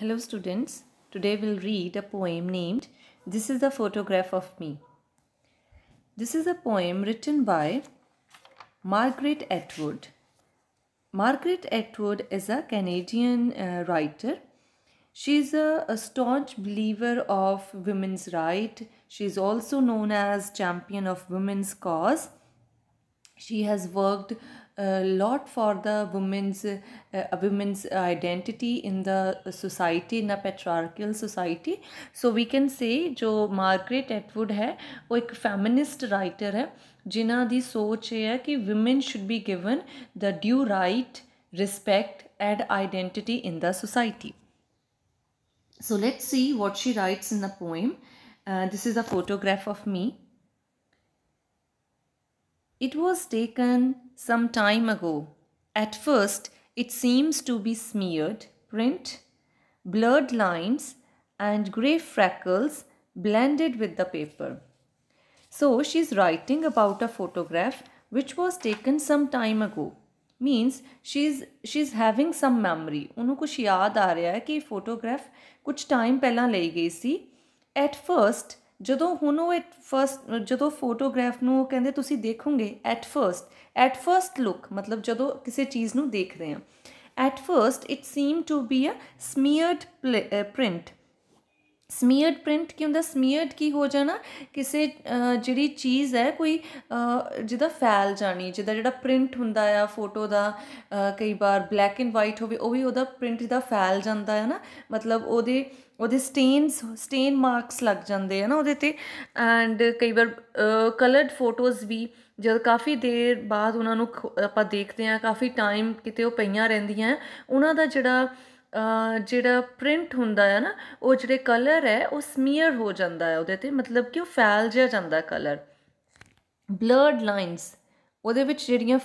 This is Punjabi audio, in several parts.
Hello students, today we'll read a poem named This is a Photograph of Me. This is a poem written by Margaret Atwood. Margaret Atwood is a Canadian uh, writer. She is a, a staunch believer of women's rights. She is also known as champion of women's cause. She has worked a lot for the women's uh, women's identity in the society in a patriarchal society so we can say jo margaret atwood hai wo ek feminist writer hai jinna di soch hai ki women should be given the due right respect and identity in the society so let's see what she writes in the poem uh, this is a photograph of me it was taken some time ago. At first, it seems to be smeared print, blurred lines, and grey freckles blended with the paper. So she's writing about a photograph which was taken some time ago. Means she's she's having some memory. Some memory उन्होंने कुछ याद आ रहा है कि At first. ਜਦੋਂ ਹੁਣ ਉਹ ਫਰਸਟ ਜਦੋਂ ਫੋਟੋਗ੍ਰਾਫ ਨੂੰ ਕਹਿੰਦੇ ਤੁਸੀਂ ਦੇਖੋਗੇ at first at first look ਮਤਲਬ ਜਦੋਂ ਕਿਸੇ ਚੀਜ਼ ਨੂੰ ਦੇਖਦੇ ਆ at first it seem to be a smeared print smeared print ਕੀ ਹੁੰਦਾ ਸਮੀਅਰਡ ਕੀ ਹੋ ਜਾਣਾ ਕਿਸੇ ਜਿਹੜੀ ਚੀਜ਼ ਹੈ ਕੋਈ ਜਿਹਦਾ ਫੈਲ ਜਾਣੀ ਜਿਹਦਾ ਜਿਹੜਾ ਪ੍ਰਿੰਟ ਹੁੰਦਾ ਆ ਫੋਟੋ ਦਾ ਕਈ ਵਾਰ ਬਲੈਕ ਐਂਡ ਵਾਈਟ ਹੋਵੇ ਉਹ ਵੀ ਉਹਦਾ ਪ੍ਰਿੰਟ ਜਿਹਦਾ ਫੈਲ ਜਾਂਦਾ ਹੈ ਨਾ ਮਤਲਬ ਉਹਦੇ ਉਹਦੇ ਸਟੇਨਸ ਸਟੇਨ ਮਾਰਕਸ ਲੱਗ ਜਾਂਦੇ ਆ ਨਾ ਉਹਦੇ ਤੇ ਐਂਡ ਕਈ ਵਾਰ ਕਲਰਡ ਫੋਟੋਜ਼ ਵੀ ਜਦ ਕਾਫੀ ਦੇਰ ਬਾਅਦ ਉਹਨਾਂ ਨੂੰ ਆਪਾਂ ਦੇਖਦੇ ਆ ਕਾਫੀ ਟਾਈਮ ਕਿਤੇ ਉਹ ਪਈਆਂ ਰਹਿੰਦੀਆਂ ਉਹਨਾਂ ਦਾ ਜਿਹੜਾ ਜਿਹੜਾ ਪ੍ਰਿੰਟ ਹੁੰਦਾ ਹੈ ਨਾ ਉਹ ਜਿਹੜੇ ਕਲਰ ਹੈ ਉਹ ਸਮੀਅਰ ਹੋ ਜਾਂਦਾ ਹੈ ਉਹਦੇ ਤੇ ਮਤਲਬ ਕਿ ਉਹ ਫੈਲ ਜਿਹਾ ਜਾਂਦਾ ਕਲਰ ਬਲਰਡ ਲਾਈਨਸ ਉਹਦੇ ਵਿੱਚ ਜਿਹੜੀਆਂ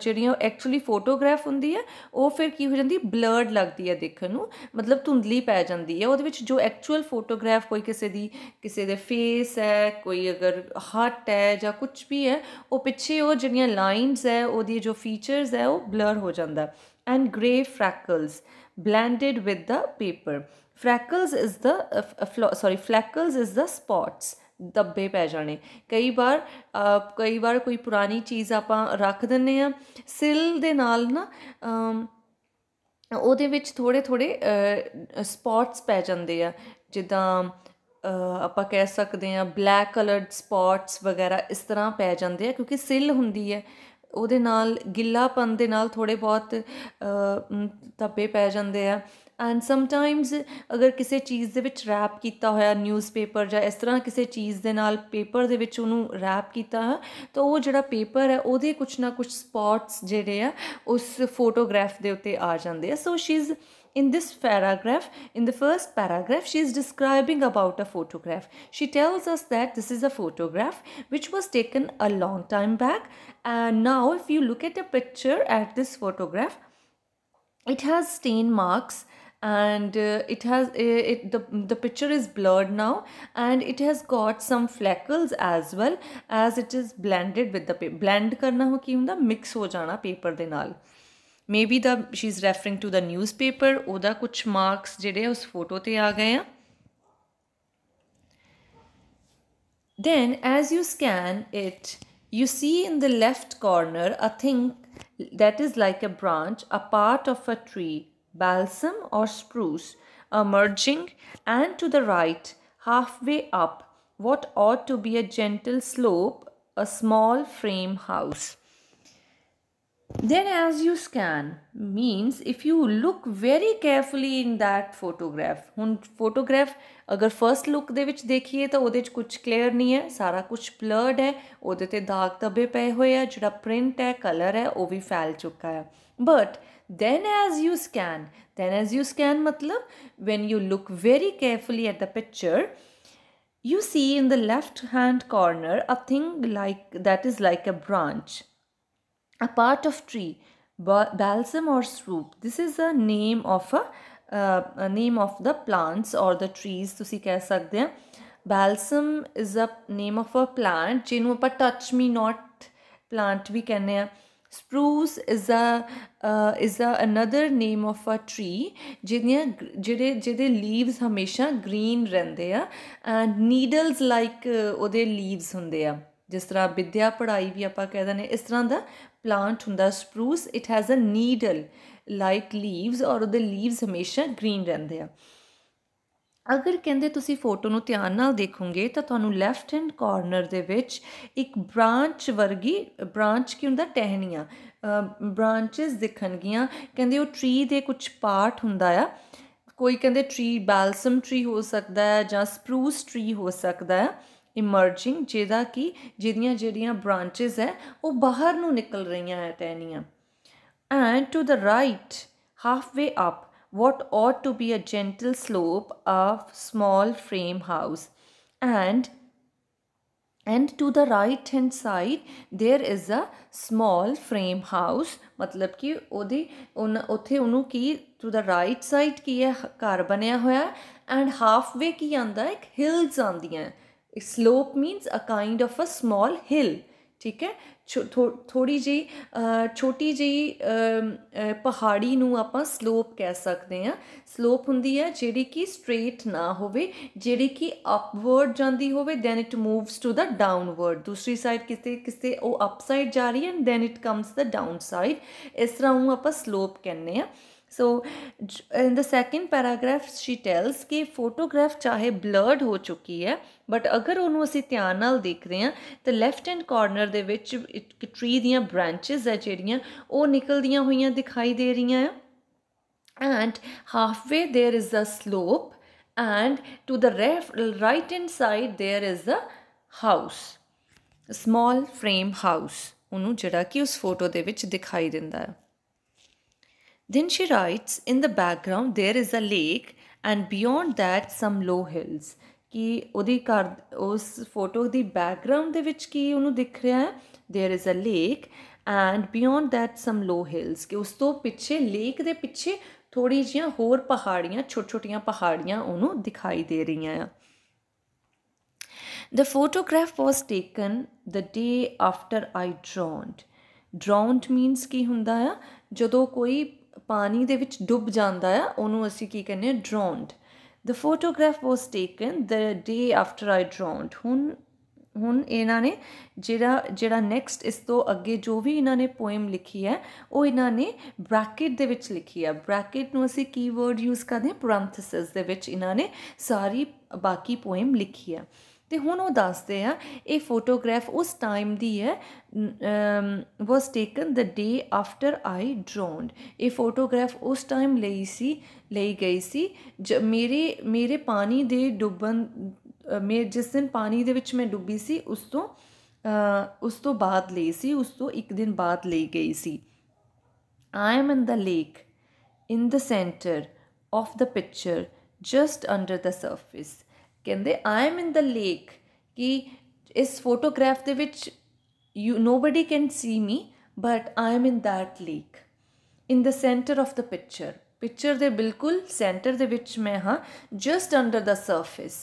ਜਿਹੜੀਆਂ ਐਕਚੁਅਲੀ ਫੋਟੋਗ੍ਰਾਫ ਹੁੰਦੀ ਹੈ ਉਹ ਫਿਰ ਕੀ ਹੋ ਜਾਂਦੀ ਬਲਰਡ ਲੱਗਦੀ ਹੈ ਦੇਖਣ ਨੂੰ ਮਤਲਬ ਧੁੰਦਲੀ ਪੈ ਜਾਂਦੀ ਹੈ ਉਹਦੇ ਵਿੱਚ ਜੋ ਐਕਚੁਅਲ ਫੋਟੋਗ੍ਰਾਫ ਕੋਈ ਕਿਸੇ ਦੀ ਕਿਸੇ ਦੇ ਫੇਸ ਹੈ ਕੋਈ ਅਗਰ ਹੱਟ ਹੈ ਜਾਂ ਕੁਝ ਵੀ ਹੈ ਉਹ ਪਿੱਛੇ ਉਹ ਜਿਹੜੀਆਂ ਲਾਈਨਸ ਹੈ ਉਹਦੀ ਜੋ ਫੀਚਰਸ ਹੈ ਉਹ ਬਲਰ ਹੋ ਜਾਂਦਾ and grey freckles blended with the paper freckles is the uh, uh, sorry freckles is the spots ਦੱਬੇ ਪੈ ਜਾਣੇ ਕਈ ਵਾਰ ਕਈ ਵਾਰ ਕੋਈ ਪੁਰਾਣੀ ਚੀਜ਼ ਆਪਾਂ ਰੱਖ ਦਿੰਨੇ ਆ ਸਿਲ ਦੇ ਨਾਲ ਨਾ ਉਹਦੇ ਵਿੱਚ ਥੋੜੇ ਥੋੜੇ ਸਪੌਟਸ ਪੈ ਜਾਂਦੇ ਆ ਜਿੱਦਾਂ ਆਪਾਂ ਕਹਿ ਸਕਦੇ ਆ ਬਲੈਕ ਕਲਰਡ ਸਪੌਟਸ ਵਗੈਰਾ ਇਸ ਤਰ੍ਹਾਂ ਪੈ ਜਾਂਦੇ ਆ ਕਿਉਂਕਿ ਸਿਲ ਹੁੰਦੀ ਹੈ ਉਹਦੇ ਨਾਲ ਗਿੱਲਾਪਨ ਦੇ ਨਾਲ ਥੋੜੇ ਬਹੁਤ ਧੱਬੇ ਪੈ ਜਾਂਦੇ ਆ ਐਂਡ ਸਮਟਾਈਮਸ ਅਗਰ ਕਿਸੇ ਚੀਜ਼ ਦੇ ਵਿੱਚ ਰੈਪ ਕੀਤਾ ਹੋਇਆ ਨਿਊਜ਼ਪੇਪਰ ਜਾਂ ਇਸ ਤਰ੍ਹਾਂ ਕਿਸੇ ਚੀਜ਼ ਦੇ ਨਾਲ ਪੇਪਰ ਦੇ ਵਿੱਚ ਉਹਨੂੰ ਰੈਪ ਕੀਤਾ ਤਾਂ ਉਹ ਜਿਹੜਾ ਪੇਪਰ ਹੈ ਉਹਦੇ ਕੁਝ ਨਾ ਕੁਝ ਸਪੌਟਸ ਜਿਹੜੇ ਆ ਉਸ ਫੋਟੋਗ੍ਰਾਫ ਦੇ ਉੱਤੇ ਆ ਜਾਂਦੇ ਆ so she is in this paragraph, in the first paragraph, she is describing about a photograph. She tells us that this is a photograph which was taken a long time back. And now if you look at a picture at this photograph, it has stain marks and uh, it has uh, it, the the picture is blurred now and it has got some fleckles as well as it is blended with the blend karna ho ki hunda mix ho jana paper de naal Maybe be the she is referring to the newspaper ओह्दा कुछ मार्क्स जेह्ड़े उस फोटो ते आ गए Then as you scan it, you see in the left corner a thing that is like a branch, a part of a tree, balsam or spruce, emerging and to the right, halfway up, what ought to be a gentle slope, a small frame house. then as you scan means if you look very carefully in that photograph hun photograph agar first look de vich dekhiye ta ode vich kuch clear nahi hai sara kuch blurred hai ode te daag dabbe paye hoye hai jehda print hai color hai oh vi phail chuka hai but then as you scan then as you scan matlab when you look very carefully at the picture you see in the left hand corner a thing like that is like a branch a part of tree balsam or swoop this is a name of a, uh, a name of the plants or the trees tusi keh sakde ਆ balsam is a name of a plant jinu apa touch me not plant vi kehne ha spruce is a uh, is a another name of a tree jinne jide jide leaves hamesha green rehnde ha and needles like ode leaves hunde ha ਜਿਸ ਤਰ੍ਹਾਂ ਵਿਦਿਆ ਪੜ੍ਹਾਈ ਵੀ ਆਪਾਂ ਕਹਿ ਦਿੰਦੇ ਇਸ ਤਰ੍ਹਾਂ ਦਾ ਪਲਾਂਟ ਹੁੰਦਾ spruce it has a needle like leaves ਔਰ ਉਹਦੇ ਲੀਵਸ ਹਮੇਸ਼ਾ ਗ੍ਰੀਨ ਰਹਿੰਦੇ ਆ ਅਗਰ ਕਹਿੰਦੇ ਤੁਸੀਂ ਫੋਟੋ ਨੂੰ ਧਿਆਨ ਨਾਲ ਦੇਖੋਗੇ ਤਾਂ ਤੁਹਾਨੂੰ ਲੈਫਟ ਹੈਂਡ ਕਾਰਨਰ ਦੇ ਵਿੱਚ ਇੱਕ ਬ੍ਰਾਂਚ ਵਰਗੀ ਬ੍ਰਾਂਚ ਕੀ ਹੁੰਦਾ ਟਹਿਣੀਆਂ ਬ੍ਰਾਂਚਸ ਦਿਖਣਗੀਆਂ ਕਹਿੰਦੇ ਉਹ ਟਰੀ ਦੇ ਕੁਝ ਪਾਰਟ ਹੁੰਦਾ ਆ ਕੋਈ ਕਹਿੰਦੇ ਟਰੀ ਬੈਲਸਮ ਟਰੀ ਹੋ ਸਕਦਾ ਹੈ ਜਾਂ ਸਪਰੂਸ ਟਰੀ ਹੋ ਸਕਦਾ ਹੈ ਇਮਰਜਿੰਗ ਜਿਹਦਾ ਕਿ ਜਿਹਦੀਆਂ ਜਿਹੜੀਆਂ ਬ੍ਰਾਂਚਸ ਹੈ ਉਹ ਬਾਹਰ ਨੂੰ ਨਿਕਲ ਰਹੀਆਂ ਹੈ ਟਹਿਣੀਆਂ and to the right halfway up what ought to be a gentle slope of small frame house and and to the right hand side there is a small frame house ਮਤਲਬ ਕਿ ਉਹਦੀ ਉੱਥੇ ਉਹਨੂੰ ਕੀ to the right side ਕੀ ਹੈ ਘਰ ਬਣਿਆ ਹੋਇਆ ਐਂਡ ਹਾਫਵੇ ਕੀ ਆਂਦਾ ਇੱਕ ਹਿਲਸ ਆਂਦੀਆਂ slope means a kind of a small hill ਠੀਕ ਹੈ ਥੋੜੀ ਜਿਹੀ ਛੋਟੀ ਜਿਹੀ ਪਹਾੜੀ ਨੂੰ ਆਪਾਂ ਸਲੋਪ ਕਹਿ ਸਕਦੇ ਆ ਸਲੋਪ ਹੁੰਦੀ ਹੈ ਜਿਹੜੀ ਕਿ ਸਟ੍ਰੇਟ ਨਾ ਹੋਵੇ ਜਿਹੜੀ ਕਿ ਅਪਵਰਡ ਜਾਂਦੀ ਹੋਵੇ then it moves to the downward ਦੂਸਰੀ ਸਾਈਡ ਕਿਤੇ ਕਿਸੇ ਉਹ ਅਪਸਾਈਡ ਜਾ ਰਹੀ ਹੈ and then it comes the downside ਇਸ ਤਰ੍ਹਾਂ ਉਹ ਆਪਾਂ ਸਲੋਪ ਕਹਿੰਦੇ ਆ So in the second paragraph she tells ki photograph chahe blurred ਹੋ ਚੁੱਕੀ ਹੈ ਬਟ ਅਗਰ ਉਹਨੂੰ ਅਸੀਂ ਧਿਆਨ ਨਾਲ ਦੇਖਦੇ ਹਾਂ ਤਾਂ left hand corner de vich ਇੱਕ tree diyan branches hai ਜਿਹੜੀਆਂ oh ਨਿਕਲਦੀਆਂ ਹੋਈਆਂ ਦਿਖਾਈ ਦੇ ਰਹੀਆਂ ਹੈ and halfway there is a slope and to the right hand side there is a house a small frame house ਉਹਨੂੰ ਜਿਹੜਾ ਕਿ ਉਸ ਫੋਟੋ ਦੇ ਵਿੱਚ ਦਿਖਾਈ ਦਿੰਦਾ ਹੈ Then she writes, in the background there is a lake and beyond that some low hills. ਕਿ ਉਹਦੀ ਘਰ ਉਸ ਫੋਟੋ ਦੀ ਬੈਕਗ੍ਰਾਉਂਡ ਦੇ ਵਿੱਚ ਕੀ ਉਹਨੂੰ ਦਿਖ ਰਿਹਾ ਹੈ there is a lake and beyond that some low hills ਕਿ ਉਸ ਤੋਂ ਪਿੱਛੇ ਲੇਕ ਦੇ ਪਿੱਛੇ ਥੋੜੀ ਜੀਆਂ ਹੋਰ ਪਹਾੜੀਆਂ ਛੋਟ-ਛੋਟੀਆਂ ਪਹਾੜੀਆਂ ਉਹਨੂੰ ਦਿਖਾਈ ਦੇ ਰਹੀਆਂ ਆ The photograph was taken the day after I drowned. Drowned means ਕੀ ਹੁੰਦਾ ਆ ਜਦੋਂ ਕੋਈ ਪਾਣੀ ਦੇ ਵਿੱਚ ਡੁੱਬ ਜਾਂਦਾ ਆ ਉਹਨੂੰ ਅਸੀਂ ਕੀ ਕਹਿੰਦੇ ਆ drowned the photograph was taken the day after I drowned ਹੁਣ ਹੁਣ ਇਹਨਾਂ ਨੇ ਜਿਹੜਾ ਜਿਹੜਾ ਨੈਕਸਟ ਇਸ ਤੋਂ ਅੱਗੇ ਜੋ ਵੀ ਇਹਨਾਂ ਨੇ ਪੋਇਮ ਲਿਖੀ ਹੈ ਉਹ ਇਹਨਾਂ ਨੇ ਬ੍ਰੈਕਟ ਦੇ ਵਿੱਚ ਲਿਖੀ ਹੈ ਬ੍ਰੈਕਟ ਨੂੰ ਅਸੀਂ ਕੀਵਰਡ ਯੂਜ਼ ਕਰਦੇ ਹਾਂ ਪੈਰੈਂਥਸਿਸ ਦੇ ਵਿੱਚ ਇਹਨਾਂ ਨੇ ਸਾਰੀ ਬਾਕੀ ਪੋਇਮ ਲਿਖੀ ਹੈ ਤੇ ਹੁਣ ਉਹ ਦੱਸਦੇ ਆ ਇਹ ਫੋਟੋਗ੍ਰਾਫ ਉਸ ਟਾਈਮ ਦੀ ਹੈ ਵਾਸ ਟੇਕਨ ਦ ਡੇ ਆਫਟਰ ਆਈ ਡਰੋਨਡ ਇਹ ਫੋਟੋਗ੍ਰਾਫ ਉਸ ਟਾਈਮ ਲਈ ਸੀ ਲਈ ਗਈ ਸੀ ਮੇਰੇ ਮੇਰੇ ਪਾਣੀ ਦੇ ਡੁੱਬਣ ਮੈਂ ਜਿਸ ਦਿਨ ਪਾਣੀ ਦੇ ਵਿੱਚ ਮੈਂ ਡੁੱਬੀ ਸੀ ਉਸ ਤੋਂ ਉਸ ਤੋਂ ਬਾਅਦ ਲਈ ਸੀ ਉਸ ਤੋਂ ਇੱਕ ਦਿਨ ਬਾਅਦ ਲਈ ਗਈ ਸੀ I am in the lake in the centre of the picture just under the surface ਕਹਿੰਦੇ I am in the lake ਕਿ ਇਸ ਫੋਟੋਗ੍ਰਾਫ ਦੇ ਵਿੱਚ you nobody can see me but I am in that lake in the centre of the picture picture ਦੇ ਬਿਲਕੁਲ ਸੈਂਟਰ ਦੇ ਵਿੱਚ ਮੈਂ ਹਾਂ just under the surface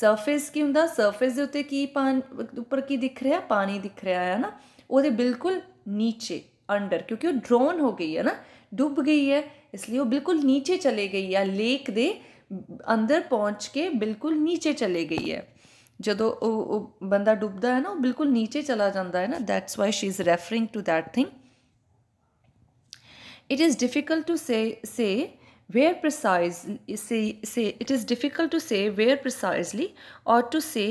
surface ਕੀ ਹੁੰਦਾ ਸਰਫੇਸ ਦੇ ਉੱਤੇ ਕੀ ਪਾਣ ਉੱਪਰ ਕੀ ਦਿਖ ਰਿਹਾ ਪਾਣੀ ਦਿਖ ਰਿਹਾ ਹੈ ਨਾ ਉਹਦੇ ਬਿਲਕੁਲ ਨੀਚੇ ਅੰਡਰ ਕਿਉਂਕਿ ਉਹ ਡਰੋਨ ਹੋ ਗਈ ਹੈ ਨਾ ਡੁੱਬ ਗਈ ਹੈ ਇਸ ਲਈ ਉਹ ਬਿਲਕੁਲ ਨੀਚੇ ਚਲੇ ਗਈ ਹੈ ਲੇਕ ਦੇ अंदर पहुंच के बिल्कुल नीचे चले गई है जदों बंदा डुबदा है ना वो बिल्कुल नीचे चला जाता है ना that's why she is referring to that thing it is difficult to say say where precise say it is difficult to say where precisely or to say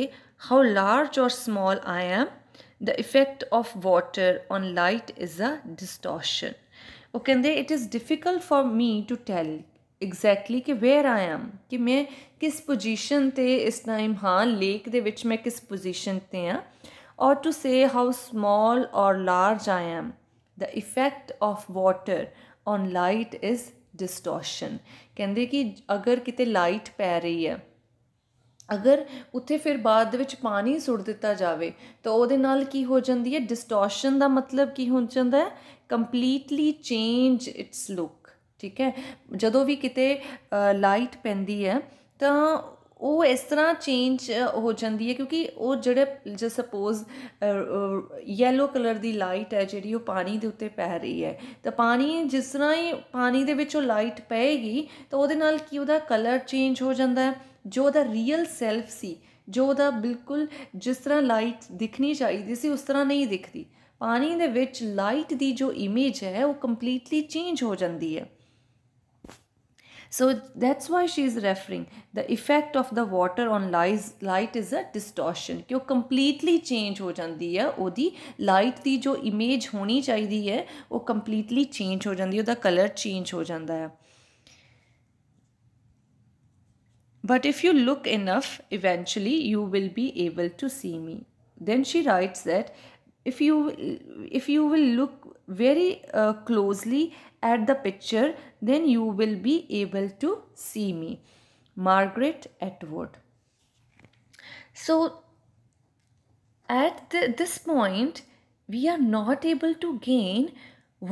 how large or small I am the effect of water on light is a distortion वो कहें it is difficult for me to tell exactly ਕਿ ਵੇਅਰ ਆਈ ਐਮ ਕਿ ਮੈਂ ਕਿਸ ਪੋਜੀਸ਼ਨ ਤੇ ਇਸ ਟਾਈਮ ਹਾਂ ਲੇਕ ਦੇ ਵਿੱਚ ਮੈਂ ਕਿਸ ਪੋਜੀਸ਼ਨ ਤੇ ਆ or to say how small or large I am the effect of water on light is distortion ਕਹਿੰਦੇ ਕਿ ਅਗਰ ਕਿਤੇ ਲਾਈਟ ਪੈ ਰਹੀ ਹੈ ਅਗਰ ਉੱਥੇ ਫਿਰ ਬਾਅਦ ਦੇ ਵਿੱਚ ਪਾਣੀ ਸੁੱਟ ਦਿੱਤਾ ਜਾਵੇ ਤਾਂ ਉਹਦੇ ਨਾਲ ਕੀ ਹੋ ਜਾਂਦੀ ਹੈ ਡਿਸਟੋਰਸ਼ਨ ਦਾ ਮਤਲਬ ਕੀ ਹੁੰਦਾ ਹੈ ਕੰਪਲੀਟਲੀ ਚੇਂਜ ਇਟਸ ਲੁੱਕ ਠੀਕ ਹੈ ਜਦੋਂ ਵੀ ਕਿਤੇ ਲਾਈਟ ਪੈਂਦੀ ਹੈ ਤਾਂ ਉਹ ਇਸ ਤਰ੍ਹਾਂ ਚੇਂਜ ਹੋ ਜਾਂਦੀ ਹੈ ਕਿਉਂਕਿ ਉਹ ਜਿਹੜੇ ਜੇ ਸਪੋਜ਼ yellow ਕਲਰ ਦੀ ਲਾਈਟ ਹੈ ਜਿਹੜੀ ਉਹ ਪਾਣੀ ਦੇ ਉੱਤੇ ਪੈ ਰਹੀ ਹੈ ਤਾਂ ਪਾਣੀ ਜਿਸ ਤਰ੍ਹਾਂ ਹੀ ਪਾਣੀ ਦੇ ਵਿੱਚ ਉਹ ਲਾਈਟ ਪਏਗੀ ਤਾਂ ਉਹਦੇ ਨਾਲ ਕੀ ਉਹਦਾ ਕਲਰ ਚੇਂਜ ਹੋ ਜਾਂਦਾ ਹੈ ਜੋ ਉਹਦਾ ਰੀਅਲ ਸੈਲਫ ਸੀ ਜੋ ਉਹਦਾ ਬਿਲਕੁਲ ਜਿਸ ਤਰ੍ਹਾਂ ਲਾਈਟ ਦਿਖਣੀ ਚਾਹੀਦੀ ਸੀ ਉਸ ਤਰ੍ਹਾਂ ਨਹੀਂ ਦਿਖਦੀ ਪਾਣੀ ਦੇ ਵਿੱਚ ਲਾਈਟ ਦੀ ਜੋ ਇਮੇਜ ਹੈ ਉਹ ਕੰਪਲੀਟਲੀ ਚੇਂਜ ਹੋ ਜਾਂਦੀ ਹੈ So that's why she is referring the effect of the water on light is a distortion. क्यों completely change हो जान्दी है वो light दी image होनी चाहिए दी है वो completely change हो जान्दी the color change हो जान्दा But if you look enough, eventually you will be able to see me. Then she writes that if you if you will look very uh, closely at the picture then you will be able to see me margaret atwood so at the, this point we are not able to gain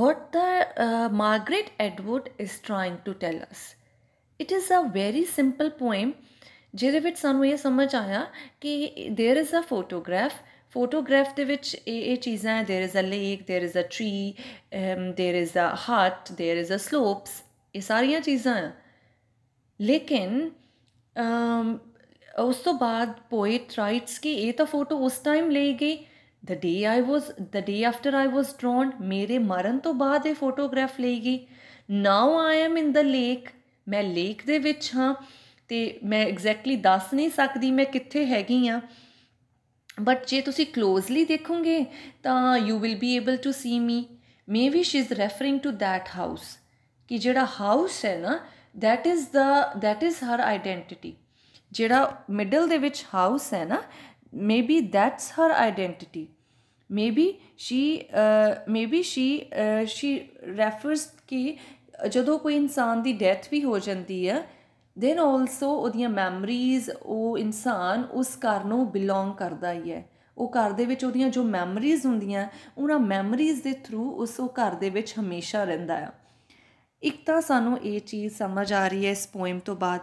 what the uh, margaret atwood is trying to tell us it is a very simple poem ਜਿਹਦੇ ਵਿੱਚ ਸਾਨੂੰ ਇਹ ਸਮਝ ਆਇਆ ਕਿ there is a photograph photograph ਦੇ ਵਿੱਚ ਇਹ ਇਹ ਚੀਜ਼ਾਂ ਹੈ there is a lake there is a tree there is a hut there is a slopes ਇਹ ਸਾਰੀਆਂ ਚੀਜ਼ਾਂ ਆ ਲੇਕਿਨ um, ਉਸ ਤੋਂ ਬਾਅਦ ਪੋਇਟ ਰਾਈਟਸ ਕਿ ਇਹ ਤਾਂ ਫੋਟੋ ਉਸ ਟਾਈਮ ਲਈ ਗਈ ਦ ਡੇ ਆਈ ਵਾਸ ਦ ਡੇ ਆਫਟਰ ਆਈ ਵਾਸ ਡਰਨ ਮੇਰੇ ਮਰਨ ਤੋਂ ਬਾਅਦ ਇਹ ਫੋਟੋਗ੍ਰਾਫ ਲਈ ਗਈ now I am in the lake ਮੈਂ ਲੇਕ ਦੇ ਵਿੱਚ ਹਾਂ ਤੇ ਮੈਂ ਐਗਜ਼ੈਕਟਲੀ ਦੱਸ ਨਹੀਂ ਸਕਦੀ ਮੈਂ ਕਿੱਥੇ ਹੈਗੀ ਆ ਬਟ ਜੇ ਤੁਸੀਂ ਕਲੋਜ਼ਲੀ ਦੇਖੋਗੇ ਤਾਂ you will be able to see me maybe she is referring to that house ਕਿ ਜਿਹੜਾ ਹਾਊਸ ਹੈ ਨਾ that is the that is her identity ਜਿਹੜਾ ਮਿਡਲ ਦੇ ਵਿੱਚ ਹਾਊਸ ਹੈ ਨਾ maybe that's her identity maybe she maybe she she refers ਕਿ ਜਦੋਂ ਕੋਈ ਇਨਸਾਨ ਦੀ ਡੈਥ ਵੀ ਹੋ ਜਾਂਦੀ ਹੈ ਦੈਨ ਆਲਸੋ ਉਹਦੀਆਂ ਮੈਮਰੀਜ਼ ਉਹ ਇਨਸਾਨ ਉਸ ਘਰ ਨੂੰ ਬਿਲੋਂਗ ਕਰਦਾ ਹੀ ਹੈ ਉਹ ਘਰ ਦੇ ਵਿੱਚ ਉਹਦੀਆਂ ਜੋ ਮੈਮਰੀਜ਼ ਹੁੰਦੀਆਂ ਉਹਨਾਂ ਮੈਮਰੀਜ਼ ਦੇ ਥਰੂ ਉਸ ਉਹ ਘਰ ਦੇ ਵਿੱਚ ਹਮੇਸ਼ਾ ਰਹਿੰਦਾ ਹੈ ਇੱਕ ਤਾਂ ਸਾਨੂੰ ਇਹ ਚੀਜ਼ ਸਮਝ ਆ ਰਹੀ ਹੈ ਇਸ ਪੋਇਮ ਤੋਂ ਬਾਅਦ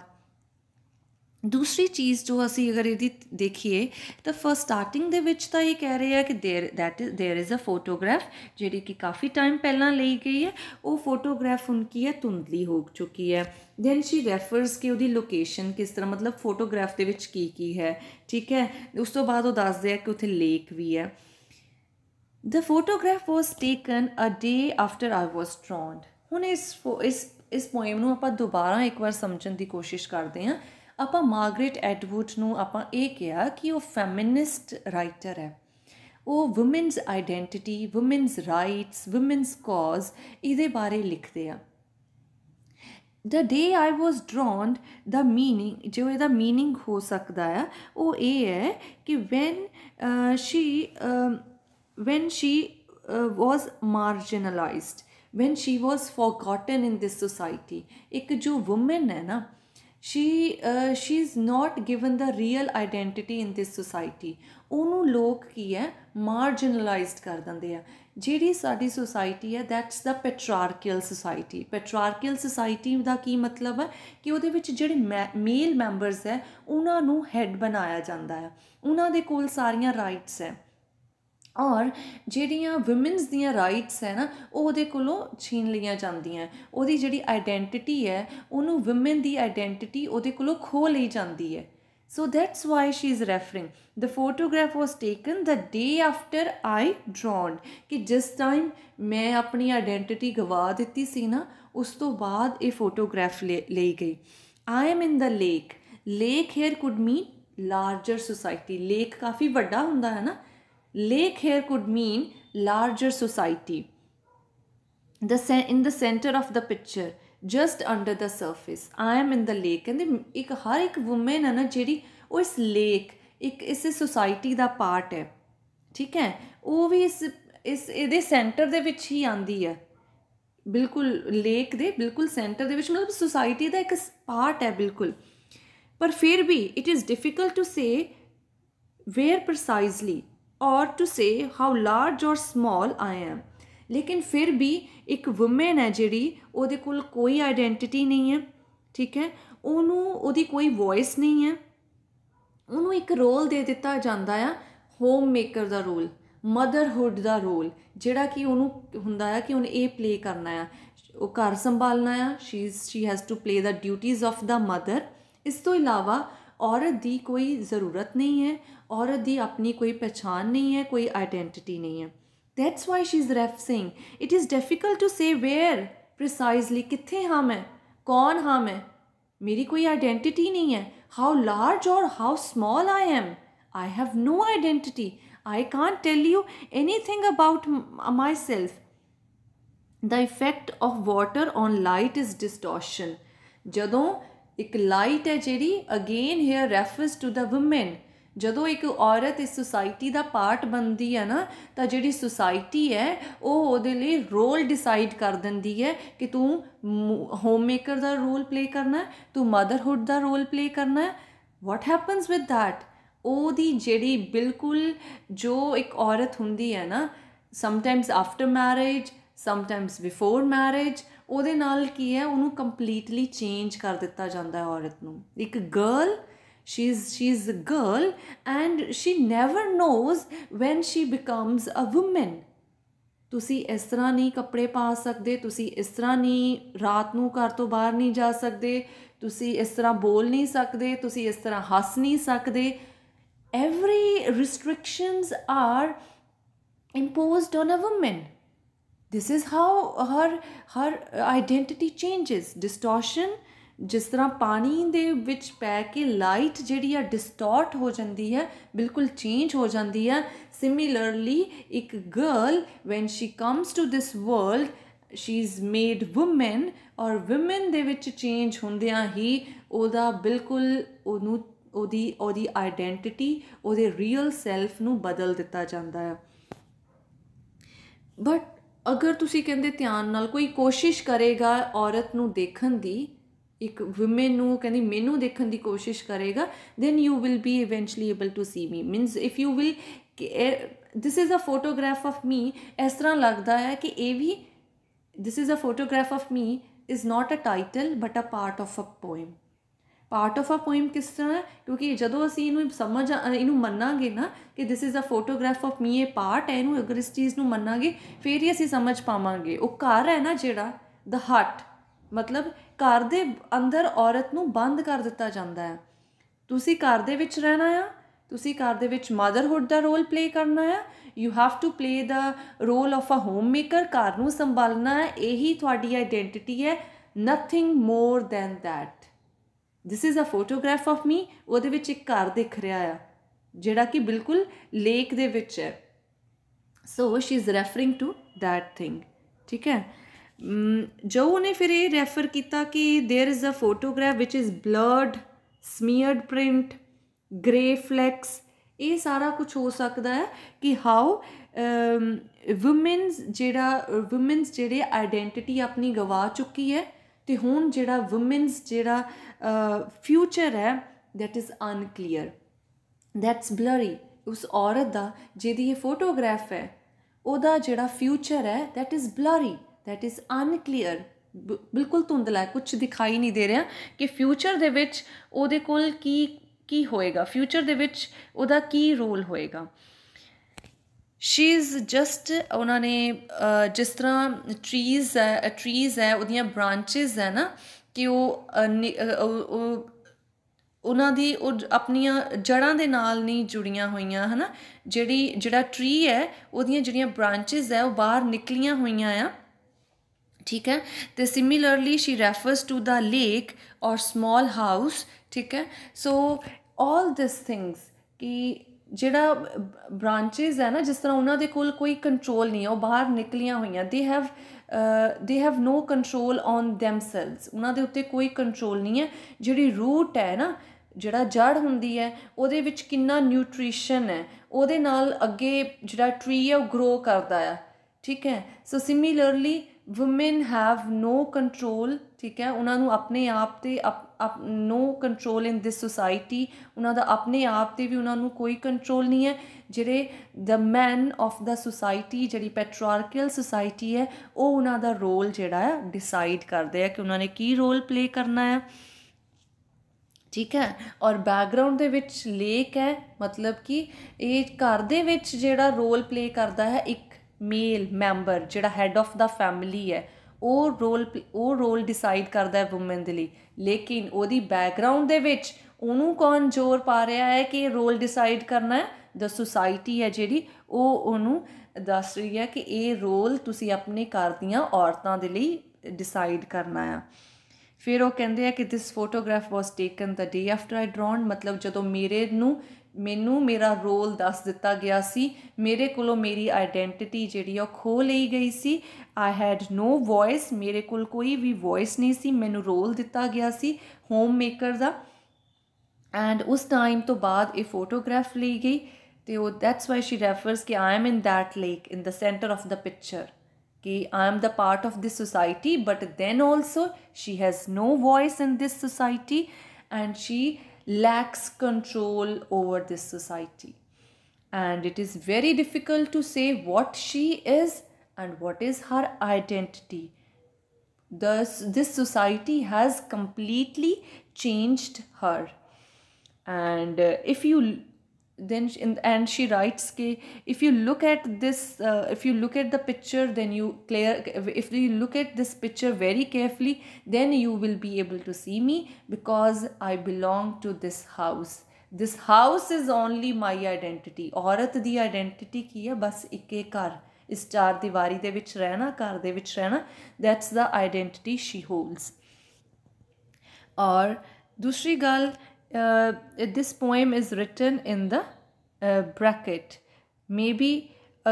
ਦੂਸਰੀ ਚੀਜ਼ ਜੋ ਅਸੀਂ ਅਗਰ ਇਹਦੀ ਦੇਖੀਏ ਤਾਂ ਫਸਟ ਸਟਾਰਟਿੰਗ ਦੇ ਵਿੱਚ ਤਾਂ ਇਹ ਕਹਿ ਰਹੇ ਆ ਕਿ there that is there is a photograph ਜਿਹੜੀ ਕਿ ਕਾਫੀ ਟਾਈਮ ਪਹਿਲਾਂ ਲਈ ਗਈ ਹੈ ਉਹ ਫੋਟੋਗ੍ਰਾਫ ਉਨਕੀ ਹੈ ਤੁੰਦਲੀ ਹੋ ਚੁੱਕੀ ਹੈ ਦੈਨ ਸ਼ੀ ਰੈਫਰਸ ਕਿ ਉਹਦੀ ਲੋਕੇਸ਼ਨ ਕਿਸ ਤਰ੍ਹਾਂ ਮਤਲਬ ਫੋਟੋਗ੍ਰਾਫ ਦੇ ਵਿੱਚ ਕੀ ਕੀ ਹੈ ਠੀਕ ਹੈ ਉਸ ਤੋਂ ਬਾਅਦ ਉਹ ਦੱਸਦੇ ਆ ਕਿ ਉੱਥੇ ਲੇਕ ਵੀ ਹੈ the photograph was taken a day after I was drowned ਹੁਣ ਇਸ ਇਸ ਇਸ ਪੋਇਮ ਨੂੰ ਆਪਾਂ ਦੁਬਾਰਾ ਇੱਕ ਵਾਰ ਸਮਝਣ ਦੀ ਕੋਸ਼ਿਸ਼ ਕਰਦੇ ਹਾਂ ਆਪਾਂ ਮਾਰਗਰੇਟ ਐਡਵੁੱਡ ਨੂੰ ਆਪਾਂ ਇਹ ਕਿਹਾ ਕਿ ਉਹ ਫੈਮਿਨਿਸਟ ਰਾਈਟਰ ਹੈ ਉਹ woman's identity woman's rights woman's cause ਇਹਦੇ ਬਾਰੇ ਲਿਖਦੇ ਆ ਦ ਡੇ ਆਈ ਵਾਸ ਡਰਾਉਂਡ ਦਾ ਮੀਨਿੰਗ ਜੋ ਇਹਦਾ ਮੀਨਿੰਗ ਹੋ ਸਕਦਾ ਆ ਉਹ ਇਹ ਹੈ ਕਿ when she when she was marginalized when she was forgotten in this society ਇੱਕ ਜੋ ਔਮਨ ਹੈ ਨਾ she uh, she's not given the real identity in this society ਉਹਨੂੰ ਲੋਕ ਕੀ ਹੈ ਮਾਰਜਨਲਾਈਜ਼ਡ ਕਰ ਦਿੰਦੇ ਆ ਜਿਹੜੀ ਸਾਡੀ ਸੋਸਾਇਟੀ ਹੈ that's the patriarchal society patriarchal society ਦਾ ਕੀ ਮਤਲਬ ਹੈ ਕਿ ਉਹਦੇ ਵਿੱਚ ਜਿਹੜੇ ਮੇਲ ਮੈਂਬਰਸ ਹੈ ਉਹਨਾਂ ਨੂੰ ਹੈੱਡ ਬਣਾਇਆ ਜਾਂਦਾ ਹੈ ਉਹਨਾਂ ਦੇ ਕੋਲ ਸਾਰੀਆਂ ਰਾਈਟਸ ਹੈ ਔਰ ਜਿਹੜੀਆਂ ਔਮਨਸ ਦੀਆਂ ਰਾਈਟਸ ਹੈ ਨਾ ਉਹ ਉਹਦੇ ਕੋਲੋਂ ਛੀਨ ਲਈਆਂ ਜਾਂਦੀਆਂ ਉਹਦੀ ਜਿਹੜੀ ਆਇਡੈਂਟੀਟੀ ਹੈ ਉਹਨੂੰ ਔਮਨ ਦੀ ਆਇਡੈਂਟੀਟੀ ਉਹਦੇ ਕੋਲੋਂ ਖੋ ਲਈ ਜਾਂਦੀ ਹੈ so that's why she is referring the photograph was taken the day after I drowned. ਕਿ ਜਿਸ ਟਾਈਮ ਮੈਂ ਆਪਣੀ ਆਇਡੈਂਟੀਟੀ ਗਵਾ ਦਿੱਤੀ ਸੀ ਨਾ ਉਸ ਤੋਂ ਬਾਅਦ ਇਹ ਫੋਟੋਗ੍ਰਾਫ ਲਈ ਗਈ I am in the lake lake here could mean larger society lake ਕਾਫੀ ਵੱਡਾ ਹੁੰਦਾ ਹੈ ਨਾ Lake here could mean larger society. The in the center of the picture, just under the surface, I am in the lake. ਕਹਿੰਦੇ ਇੱਕ ਹਰ ਇੱਕ ਔਮਨ ਹੈ ਨਾ ਜਿਹੜੀ ਉਹ ਇਸ ਲੇਕ ਇੱਕ ਇਸ ਸੋਸਾਇਟੀ ਦਾ ਪਾਰਟ ਹੈ ਠੀਕ ਹੈ ਉਹ ਵੀ ਇਸ ਇਸ ਇਹਦੇ ਸੈਂਟਰ ਦੇ ਵਿੱਚ ਹੀ ਆਂਦੀ ਹੈ ਬਿਲਕੁਲ ਲੇਕ ਦੇ ਬਿਲਕੁਲ ਸੈਂਟਰ ਦੇ ਵਿੱਚ ਮਤਲਬ ਸੋਸਾਇਟੀ ਦਾ ਇੱਕ ਪਾਰਟ ਹੈ ਬਿਲਕੁਲ ਪਰ ਫਿਰ ਵੀ it is difficult to say where precisely or to say how large or small I am ਲੇਕਿਨ ਫਿਰ ਵੀ ਇੱਕ ਔਮਨ ਹੈ ਜਿਹੜੀ ਉਹਦੇ ਕੋਲ ਕੋਈ ਆਇਡੈਂਟੀਟੀ ਨਹੀਂ ਹੈ ਠੀਕ ਹੈ ਉਹਨੂੰ ਉਹਦੀ ਕੋਈ ਵੌਇਸ ਨਹੀਂ ਹੈ ਉਹਨੂੰ ਇੱਕ ਰੋਲ ਦੇ ਦਿੱਤਾ ਜਾਂਦਾ ਆ ਹੋਮ ਮੇਕਰ ਦਾ ਰੋਲ ਮਦਰਹੁੱਡ ਦਾ ਰੋਲ ਜਿਹੜਾ ਕਿ ਉਹਨੂੰ ਹੁੰਦਾ ਹੈ ਕਿ ਉਹਨੇ ਇਹ ਪਲੇ ਕਰਨਾ ਆ ਉਹ ਘਰ ਸੰਭਾਲਣਾ ਆ she is she has to play the duties of the mother ਇਸ ਤੋਂ ਇਲਾਵਾ ਔਰਤ ਦੀ ਕੋਈ ਜ਼ਰੂਰਤ ਨਹੀਂ ਹੈ औरत दी अपनी कोई पहचान नहीं है कोई आइडेंटिटी नहीं है that's why she is saying it is difficult to say where precisely कितने हम हैं कौन हम हैं मेरी कोई आइडेंटिटी नहीं है how large or how small I am I have no identity I can't tell you anything about myself the effect of water on light is distortion जदों एक लाइट है जी again here refers to the women ਜਦੋਂ ਇੱਕ ਔਰਤ ਇਸ ਸੁਸਾਇਟੀ ਦਾ ਪਾਰਟ ਬਣਦੀ ਹੈ ਨਾ ਤਾਂ ਜਿਹੜੀ ਸੁਸਾਇਟੀ ਹੈ ਉਹ ਉਹਦੇ ਲਈ ਰੋਲ ਡਿਸਾਈਡ ਕਰ ਦਿੰਦੀ ਹੈ ਕਿ ਤੂੰ ਹੋਮ ਮੇਕਰ ਦਾ ਰੋਲ ਪਲੇ ਕਰਨਾ ਤੂੰ ਮਦਰਹੁੱਡ ਦਾ ਰੋਲ ਪਲੇ ਕਰਨਾ ਵਾਟ ਹੈਪਨਸ ਵਿਦ ਥੈਟ ਉਹਦੀ ਜਿਹੜੀ ਬਿਲਕੁਲ ਜੋ ਇੱਕ ਔਰਤ ਹੁੰਦੀ ਹੈ ਨਾ sometimes after marriage sometimes before marriage ਉਹਦੇ ਨਾਲ ਕੀ ਹੈ ਉਹਨੂੰ ਕੰਪਲੀਟਲੀ ਚੇਂਜ ਕਰ ਦਿੱਤਾ ਜਾਂਦਾ ਹੈ ਔਰਤ ਨੂੰ ਇੱਕ girl she's she's a girl and she never knows when she becomes a woman ਤੁਸੀਂ ਇਸ ਤਰ੍ਹਾਂ ਨਹੀਂ ਕੱਪੜੇ ਪਾ ਸਕਦੇ ਤੁਸੀਂ ਇਸ ਤਰ੍ਹਾਂ ਨਹੀਂ ਰਾਤ ਨੂੰ ਘਰ ਤੋਂ ਬਾਹਰ ਨਹੀਂ ਜਾ ਸਕਦੇ ਤੁਸੀਂ ਇਸ ਤਰ੍ਹਾਂ ਬੋਲ ਨਹੀਂ ਸਕਦੇ ਤੁਸੀਂ ਇਸ ਤਰ੍ਹਾਂ ਹੱਸ ਨਹੀਂ ਸਕਦੇ every are imposed on a woman. This is how her, her identity changes distortion ਜਿਸ ਤਰ੍ਹਾਂ ਪਾਣੀ ਦੇ ਵਿੱਚ ਪੈ ਕੇ ਲਾਈਟ ਜਿਹੜੀ ਆ ਡਿਸਟੋਰਟ ਹੋ ਜਾਂਦੀ ਹੈ ਬਿਲਕੁਲ ਚੇਂਜ ਹੋ ਜਾਂਦੀ ਹੈ ਸਿਮਿਲਰਲੀ ਇੱਕ girl when she comes to this world she is made woman or woman ਦੇ ਵਿੱਚ ਚੇਂਜ ਹੁੰਦਿਆਂ ਹੀ ਉਹਦਾ ਬਿਲਕੁਲ ਉਹਨੂੰ ਉਹਦੀ ਉਹਦੀ ਆਇਡੈਂਟੀਟੀ ਉਹਦੇ ਰੀਅਲ ਸੈਲਫ ਨੂੰ ਬਦਲ ਦਿੱਤਾ ਜਾਂਦਾ ਹੈ ਬਟ ਅਗਰ ਤੁਸੀਂ ਕਹਿੰਦੇ ਧਿਆਨ ਨਾਲ ਕੋਈ ਕੋਸ਼ਿਸ਼ ਕਰੇਗਾ ਔਰਤ ਨੂੰ ਦੇਖਣ ਦੀ ਇੱਕ ਔਮਨ ਨੂੰ ਕਹਿੰਦੀ ਮੈਨੂੰ ਦੇਖਣ ਦੀ ਕੋਸ਼ਿਸ਼ ਕਰੇਗਾ then you will be eventually able to see me means if you will this is a photograph of me ਇਸ ਤਰ੍ਹਾਂ ਲੱਗਦਾ ਹੈ ਕਿ ਇਹ ਵੀ this is a photograph of me is not a title but a part of a poem part of a poem ਕਿਸ ਤਰ੍ਹਾਂ ਕਿਉਂਕਿ ਜਦੋਂ ਅਸੀਂ ਇਹਨੂੰ ਸਮਝ ਇਹਨੂੰ ਮੰਨਾਂਗੇ ਨਾ ਕਿ this is a photograph of me ਇਹ ਪਾਰਟ ਹੈ ਇਹਨੂੰ ਅਗਰ ਇਸ ਚੀਜ਼ ਨੂੰ ਮੰਨਾਂਗੇ ਫਿਰ ਹੀ ਅਸੀਂ ਸਮਝ ਪਾਵਾਂਗੇ ਉਹ ਘਰ ਹੈ ਨਾ ਜਿਹੜਾ ਦ ਹਟ ਮਤਲਬ ਘਰ ਦੇ ਅੰਦਰ ਔਰਤ ਨੂੰ ਬੰਦ ਕਰ ਦਿੱਤਾ ਜਾਂਦਾ ਹੈ ਤੁਸੀਂ ਘਰ ਦੇ ਵਿੱਚ ਰਹਿਣਾ ਆ ਤੁਸੀਂ ਘਰ ਦੇ ਵਿੱਚ ਮਦਰਹੁੱਡ ਦਾ ਰੋਲ ਪਲੇ ਕਰਨਾ ਹੈ you have to play the role of a homemaker ਘਰ ਨੂੰ ਸੰਭਾਲਣਾ ਹੈ ਇਹੀ ਤੁਹਾਡੀ ਆਇਡੈਂਟੀਟੀ ਹੈ nothing more than that this is a photograph of me ਉਹਦੇ ਵਿੱਚ ਇੱਕ ਘਰ ਦਿਖ ਰਿਹਾ ਆ ਜਿਹੜਾ ਕਿ ਬਿਲਕੁਲ ਲੇਕ ਦੇ ਵਿੱਚ ਹੈ so she is referring to that thing ਠੀਕ ਹੈ ਜੋ ਉਹਨੇ ਫਿਰ ਇਹ ਰੈਫਰ ਕੀਤਾ ਕਿ देयर इज अ ਫੋਟੋਗ੍ਰਾਫ ਵਿਚ is blurred smeared print grey flecks ਇਹ ਸਾਰਾ ਕੁਝ ਹੋ ਸਕਦਾ ਹੈ ਕਿ ਹਾਊ ਔਮਨਸ ਜਿਹੜਾ ਔਮਨਸ ਜਿਹੜੇ ਆਇਡੈਂਟੀਟੀ ਆਪਣੀ ਗਵਾ ਚੁੱਕੀ ਹੈ ਤੇ ਹੁਣ ਜਿਹੜਾ ਔਮਨਸ ਜਿਹੜਾ ਫਿਊਚਰ ਹੈ ਥੈਟ ਇਜ਼ ਅਨਕਲੀਅਰ ਥੈਟਸ ਬਲਰੀ ਉਸ ਔਰਤ ਦਾ ਜਿਹਦੀ ਇਹ ਫੋਟੋਗ੍ਰਾਫ ਹੈ ਉਹਦਾ ਜਿਹੜਾ ਫਿਊਚਰ ਹੈ that is blurry that is unclear ਬਿਲਕੁਲ ਧੁੰਦਲਾ ਕੁਝ ਦਿਖਾਈ ਨਹੀਂ ਦੇ ਰਿਹਾ ਕਿ ਫਿਊਚਰ ਦੇ ਵਿੱਚ ਉਹਦੇ ਕੋਲ ਕੀ ਕੀ ਹੋਏਗਾ ਫਿਊਚਰ ਦੇ ਵਿੱਚ ਉਹਦਾ ਕੀ ਰੋਲ ਹੋਏਗਾ ਸ਼ੀ ਇਜ਼ ਜਸਟ ਉਹਨਾਂ ਨੇ ਜਿਸ ਤਰ੍ਹਾਂ ਟਰੀਜ਼ ਹੈ ਟਰੀਜ਼ ਹੈ ਉਹਦੀਆਂ ਬ੍ਰਾਂਚਸ ਹੈ ਨਾ ਕਿ ਉਹ ਉਹਨਾਂ ਦੀ ਉਹ ਆਪਣੀਆਂ ਜੜਾਂ ਦੇ ਨਾਲ ਨਹੀਂ ਜੁੜੀਆਂ ਹੋਈਆਂ ਹਨਾ ਜਿਹੜੀ ਜਿਹੜਾ ਟਰੀ ਹੈ ਉਹਦੀਆਂ ਜਿਹੜੀਆਂ ਬ੍ਰਾਂਚਸ ਹੈ ਉਹ ਬਾਹਰ ਨਿਕਲੀਆਂ ਹੋਈਆਂ ਆ ਠੀਕ ਹੈ ਤੇ similarly she refers to the lake অর ਸਮਾਲ ਹਾਊਸ ਠੀਕ ਹੈ ਸੋ ਆਲ ਦਿਸ ਥਿੰਗਸ ਕਿ ਜਿਹੜਾ ਬ੍ਰਾਂਚੇਸ ਹੈ ਨਾ ਜਿਸ ਤਰ੍ਹਾਂ ਉਹਨਾਂ ਦੇ ਕੋਲ ਕੋਈ ਕੰਟਰੋਲ ਨਹੀਂ ਹੈ ਉਹ ਬਾਹਰ ਨਿਕਲੀਆਂ ਹੋਈਆਂ they have they have no control on themselves ਉਹਨਾਂ ਦੇ ਉੱਤੇ ਕੋਈ ਕੰਟਰੋਲ ਨਹੀਂ ਹੈ ਜਿਹੜੀ ਰੂਟ ਹੈ ਨਾ ਜਿਹੜਾ ਜੜ ਹੁੰਦੀ ਹੈ ਉਹਦੇ ਵਿੱਚ ਕਿੰਨਾ ਨਿਊਟ੍ਰੀਸ਼ਨ ਹੈ ਉਹਦੇ ਨਾਲ ਅੱਗੇ ਜਿਹੜਾ ਟ੍ਰੀ ਹੈ ਉਹ ਗਰੋ ਕਰਦਾ ਹੈ ਠੀਕ ਹੈ so similarly woman have no control ਠੀਕ ਹੈ ਉਹਨਾਂ ਨੂੰ ਆਪਣੇ ਆਪ ਤੇ ਆਪ no control in this society ਉਹਨਾਂ ਦਾ ਆਪਣੇ ਆਪ ਤੇ ਵੀ ਉਹਨਾਂ ਨੂੰ ਕੋਈ ਕੰਟਰੋਲ ਨਹੀਂ ਹੈ ਜਿਹੜੇ ਦ ਮੈਨ ਆਫ ਦਾ ਸੋਸਾਇਟੀ ਜਿਹੜੀ ਪੈਟਰੀਆਰਕਲ ਸੋਸਾਇਟੀ ਹੈ ਉਹ ਉਹਨਾਂ ਦਾ ਰੋਲ ਜਿਹੜਾ ਹੈ ਡਿਸਾਈਡ ਕਰਦੇ ਆ ਕਿ ਉਹਨਾਂ ਨੇ ਕੀ ਰੋਲ ਪਲੇ ਕਰਨਾ ਹੈ ਠੀਕ ਹੈ ਔਰ ਬੈਕਗ੍ਰਾਉਂਡ ਦੇ ਵਿੱਚ ਲੇਕ ਹੈ ਮਤਲਬ ਕਿ ਇਹ ਘਰ ਦੇ ਵਿੱਚ ਜਿਹੜਾ ਰੋਲ ਪਲੇ ਕਰਦਾ ਹੈ ਇੱਕ ਮੇਲ ਮੈਂਬਰ ਜਿਹੜਾ ਹੈੱਡ ਆਫ ਦਾ ਫੈਮਿਲੀ ਹੈ ਉਹ ਰੋਲ ਉਹ ਰੋਲ ਡਿਸਾਈਡ ਕਰਦਾ ਹੈ ਔਮਨ ਦੇ ਲਈ ਲੇਕਿਨ ਉਹਦੀ ਬੈਕਗ੍ਰਾਉਂਡ ਦੇ ਵਿੱਚ ਉਹਨੂੰ ਕੌਣ ਜ਼ੋਰ ਪਾ ਰਿਹਾ ਹੈ ਕਿ ਇਹ ਰੋਲ ਡਿਸਾਈਡ ਕਰਨਾ ਹੈ ਦ ਸੋਸਾਇਟੀ ਹੈ ਜਿਹੜੀ ਉਹ ਉਹਨੂੰ ਦੱਸ ਰਹੀ ਹੈ ਕਿ ਇਹ ਰੋਲ ਤੁਸੀਂ ਆਪਣੇ ਘਰ ਦੀਆਂ ਔਰਤਾਂ ਦੇ ਲਈ ਡਿਸਾਈਡ ਕਰਨਾ ਹੈ ਫਿਰ ਉਹ ਕਹਿੰਦੇ ਆ ਕਿ this photograph was taken the day after i drawn ਮਤਲਬ ਜਦੋਂ ਮੇਰੇ ਨੂੰ ਮੈਨੂੰ ਮੇਰਾ ਰੋਲ ਦੱਸ ਦਿੱਤਾ ਗਿਆ ਸੀ ਮੇਰੇ ਕੋਲੋਂ ਮੇਰੀ ਆਇਡੈਂਟੀਟੀ ਜਿਹੜੀ ਉਹ ਖੋ ਲਈ ਗਈ ਸੀ ਆਈ ਹੈਡ ਨੋ ਵੌਇਸ ਮੇਰੇ ਕੋਲ ਕੋਈ ਵੀ ਵੌਇਸ ਨਹੀਂ ਸੀ ਮੈਨੂੰ ਰੋਲ ਦਿੱਤਾ ਗਿਆ ਸੀ ਹੋਮ ਮੇਕਰ ਦਾ ਐਂਡ ਉਸ ਟਾਈਮ ਤੋਂ ਬਾਅਦ ਇਹ ਫੋਟੋਗ੍ਰਾਫ ਲਈ ਗਈ ਤੇ ਉਹ ਦੈਟਸ ਵਾਈ ਸ਼ੀ ਰੈਫਰਸ ਕਿ I am in that lake in the centre of the picture ਕਿ I am the part of this society but then also she has no voice in this society and she lacks control over this society. And it is very difficult to say what she is and what is her identity. Thus, this society has completely changed her. And uh, if you then she, and she writes कि if you look at this uh, if you look at the picture then you clear if you look at this picture very carefully then you will be able to see me because I belong to this house this house is only my identity Aurat the identity की bas बस एक एक घर इस चार दीवारी दे विच रहना घर दे that's the identity she holds Or, दूसरी गल uh, this poem is written in the uh, bracket maybe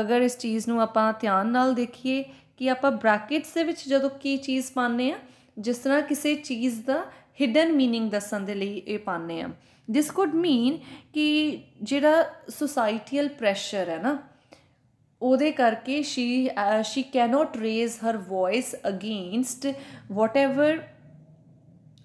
ਅਗਰ ਇਸ ਚੀਜ਼ ਨੂੰ ਆਪਾਂ ਧਿਆਨ ਨਾਲ ਦੇਖੀਏ ਕਿ ਆਪਾਂ ਬ੍ਰੈਕਟਸ ਦੇ ਵਿੱਚ ਜਦੋਂ ਕੀ ਚੀਜ਼ ਪਾਉਂਦੇ ਆ ਜਿਸ ਤਰ੍ਹਾਂ ਕਿਸੇ ਚੀਜ਼ ਦਾ ਹਿਡਨ मीनिंग ਦੱਸਣ ਦੇ ਲਈ ਇਹ ਪਾਉਂਦੇ ਆ ਦਿਸ ਕੁਡ ਮੀਨ ਕਿ ਜਿਹੜਾ ਸੋਸਾਇਟੀਅਲ ਪ੍ਰੈਸ਼ਰ ਹੈ ਨਾ ਉਹਦੇ ਕਰਕੇ she she cannot raise her voice against whatever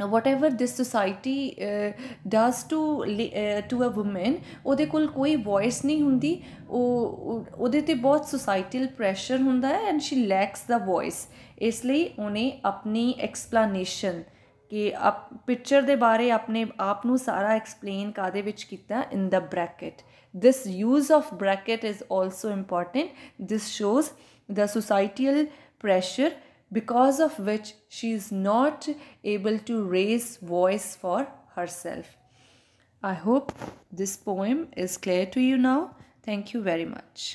ਨਾ whatever this society uh, does to uh, to a ਉਹਦੇ ਕੋਲ ਕੋਈ ਵੌਇਸ ਨਹੀਂ ਹੁੰਦੀ ਉਹ ਉਹਦੇ ਤੇ ਬਹੁਤ ਸੋਸਾਇਟਲ ਪ੍ਰੈਸ਼ਰ ਹੁੰਦਾ ਹੈ and she lacks the voice ਇਸ ਲਈ ਉਹਨੇ ਆਪਣੀ ਐਕਸਪਲੇਨੇਸ਼ਨ ਕਿ ਆਪ ਪਿਕਚਰ ਦੇ ਬਾਰੇ ਆਪਣੇ ਆਪ ਨੂੰ ਸਾਰਾ ਐਕਸਪਲੇਨ ਕਾਦੇ ਵਿੱਚ ਕੀਤਾ in the bracket this use of bracket is also important this shows the societal pressure because of which she is not able to raise voice for herself. I hope this poem is clear to you now. Thank you very much.